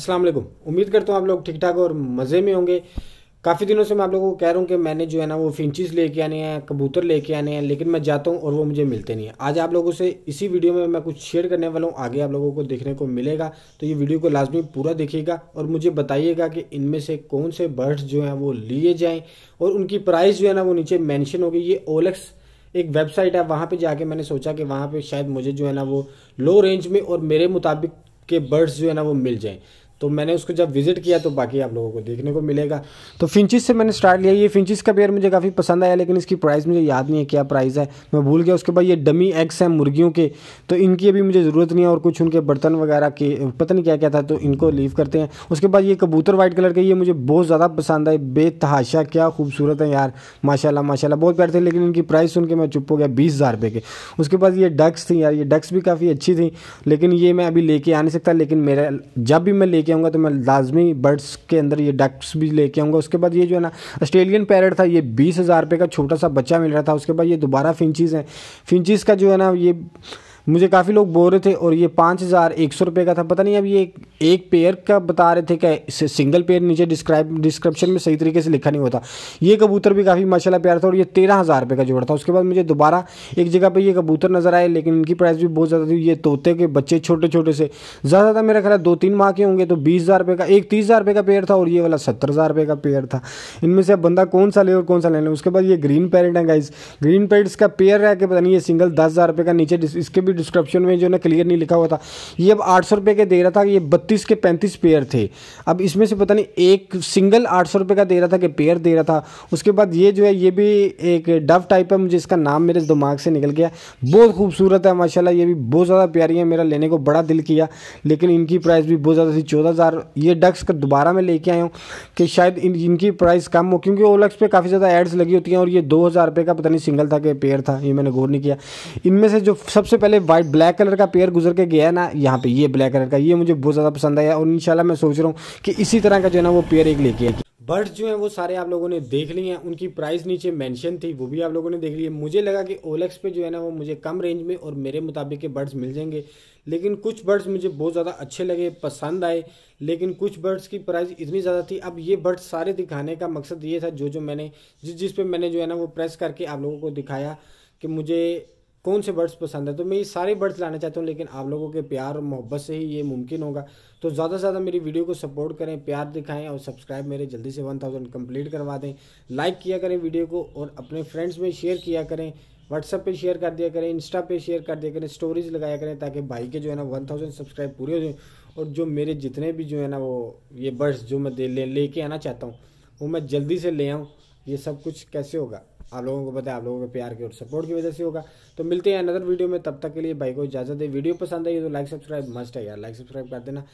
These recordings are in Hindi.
असलम उम्मीद करता हूँ आप लोग ठीक ठाक और मज़े में होंगे काफ़ी दिनों से मैं आप लोगों को कह रहा हूँ कि मैंने जो है ना वो फिंचिस लेके आने हैं कबूतर लेके आने हैं लेकिन मैं जाता हूँ और वो मुझे मिलते नहीं हैं आज आप लोगों से इसी वीडियो में मैं कुछ शेयर करने वाला हूँ आगे आप लोगों को देखने को मिलेगा तो ये वीडियो को लाजमी पूरा देखिएगा और मुझे बताइएगा कि इनमें से कौन से बर्ड्स जो हैं वो लिए जाएँ और उनकी प्राइस जो है ना वो नीचे मैंशन होगी ये ओलेक्स एक वेबसाइट है वहाँ पर जाके मैंने सोचा कि वहाँ पर शायद मुझे जो है ना वो लो रेंज में और मेरे मुताबिक के बर्ड्स जो है ना वो मिल जाएँ तो मैंने उसको जब विजिट किया तो बाकी आप लोगों को देखने को मिलेगा तो फिंचिस से मैंने स्टार्ट लिया ये फिंचिस का पेयर मुझे काफ़ी पसंद आया लेकिन इसकी प्राइस मुझे याद नहीं है क्या प्राइस है मैं भूल गया उसके बाद ये डमी एग्स हैं मुर्गियों के तो इनकी अभी मुझे ज़रूरत नहीं है और कुछ उनके बर्तन वगैरह के पता नहीं क्या क्या था तो इनको लीव करते हैं उसके बाद ये कबूतर वाइट कलर के ये मुझे बहुत ज़्यादा पसंद आए बेतहाशा क्या खूबसूरत है यार माशाला माशाला बहुत प्यार थे लेकिन इनकी प्राइस सुन के मैं चुप हो गया बीस हज़ार रुपये के उसके बाद ये डक्स थी यार ये डक्स भी काफ़ी अच्छी थी लेकिन ये मैं अभी लेके आ नहीं सकता लेकिन मेरा जब भी मैं लेके लेके आऊँगा तो मैं लाजमी बर्ड्स के अंदर ये डक्स भी लेके आऊँगा उसके बाद ये जो है ना ऑस्ट्रेलियन पैरट था ये बीस हज़ार रुपये का छोटा सा बच्चा मिल रहा था उसके बाद ये दोबारा फिंचीज़ हैं फिंचीज़ का जो है ना ये मुझे काफ़ी लोग बोल रहे थे और ये पाँच हज़ार एक सौ रुपये का था पता नहीं अब ये एक पेयर का बता रहे थे क्या सिंगल पेयर नीचे डिस्क्राइब डिस्क्रिप्शन में सही तरीके से लिखा नहीं होता ये कबूतर भी काफ़ी माशाल्लाह प्यार था और ये तेरह हज़ार रुपये का जोड़ा था उसके बाद मुझे दोबारा एक जगह पर ये कबूतर नज़र आए लेकिन इनकी प्राइस भी बहुत ज़्यादा थी ये तोते के बच्चे छोटे छोटे से ज़्यादा ज़्यादा मेरा ख्याल दो तीन माह के होंगे तो बीस हज़ार रुपये का एक तीस हज़ार रुपये का पेयर था और ये वाला सत्तर हज़ार रुपये का पेयर था इनमें से अब बंदा कौन सा ले और कौन सा लेना उसके बाद ये ग्रीन पैरेट है गाइज ग्रीन पैरेट्स का पेयर है कि पता नहीं ये सिंगल दस हज़ार रुपये का नीचे इसके भी डिस्क्रिप्शन में जो ना क्लियर नहीं लिखा हुआ था ये अब आठ सौ रुपये के दे रहा था ये बत्तीस के पैंतीस पेयर थे अब इसमें से पता नहीं एक सिंगल आठ सौ रुपये का दे रहा था कि पेयर दे रहा था उसके बाद ये जो है ये भी एक डफ टाइप है मुझे इसका नाम मेरे दिमाग से निकल गया बहुत खूबसूरत है माशाला ये भी बहुत ज़्यादा प्यारी है मेरा लेने को बड़ा दिल किया लेकिन इनकी प्राइस भी बहुत ज़्यादा थी चौदह हज़ार ये डक्स का दोबारा मैं लेके आया हूँ कि शायद इनकी प्राइस कम हो क्योंकि ओलक्स पर काफ़ी ज़्यादा एड्स लगी होती हैं और ये दो हज़ार रुपये का पता नहीं सिंगल था कि पेयर था ये मैंने गौर नहीं किया इनमें से जो सबसे पहले वाइट ब्लैक कलर का पेयर गुजर के गया है ना यहाँ पे ये ब्लैक कलर का ये मुझे बहुत ज़्यादा पसंद आया और इनशाला मैं सोच रहा हूँ कि इसी तरह का जो है ना वो पेयर एक लेके आएगी बर्ड जो है वो सारे आप लोगों ने देख लिए हैं उनकी प्राइस नीचे मेंशन थी वो भी आप लोगों ने देख ली है मुझे लगा कि ओलेक्स पे जो है ना वो मुझे कम रेंज में और मेरे मुताबिक के बर्ड्स मिल जाएंगे लेकिन कुछ बर्ड्स मुझे बहुत ज़्यादा अच्छे लगे पसंद आए लेकिन कुछ बर्ड्स की प्राइस इतनी ज़्यादा थी अब ये बर्ड्स सारे दिखाने का मकसद ये था जो जो मैंने जिस जिस पर मैंने जो है ना वो प्रेस करके आप लोगों को दिखाया कि मुझे कौन से बर्ड्स पसंद है तो मैं ये सारे बर्ड्स लाना चाहता हूँ लेकिन आप लोगों के प्यार और मोहब्बत से ही ये मुमकिन होगा तो ज़्यादा से ज़्यादा मेरी वीडियो को सपोर्ट करें प्यार दिखाएं और सब्सक्राइब मेरे जल्दी से वन थाउजेंड कम्प्लीट करवा दें लाइक किया करें वीडियो को और अपने फ्रेंड्स में शेयर किया करें व्हाट्सअप पर शेयर कर दिया करें इंस्टा पर शेयर कर दिया करें स्टोरीज लगाया करें ताकि भाई के जो है ना वन थाउजेंड सब्सक्राइब पूरे हो जाए और जो मेरे जितने भी जो है ना वो ये बर्ड्स जो मैं ले लेके आना चाहता हूँ वो मैं जल्दी से ले आऊँ ये सब कुछ कैसे होगा आप लोगों को पता है आप लोगों के प्यार की और सपोर्ट की वजह से होगा तो मिलते हैं अनदर वीडियो में तब तक के लिए भाई को इजाज़त है वीडियो पसंद आई तो लाइक सब्सक्राइब मस्ट है यार लाइक सब्सक्राइब कर देना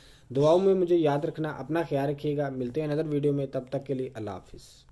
दुआओं में मुझे याद रखना अपना ख्याल रखिएगा मिलते हैं अनदर वीडियो में तब तक के लिए अल्लाह हाफिज़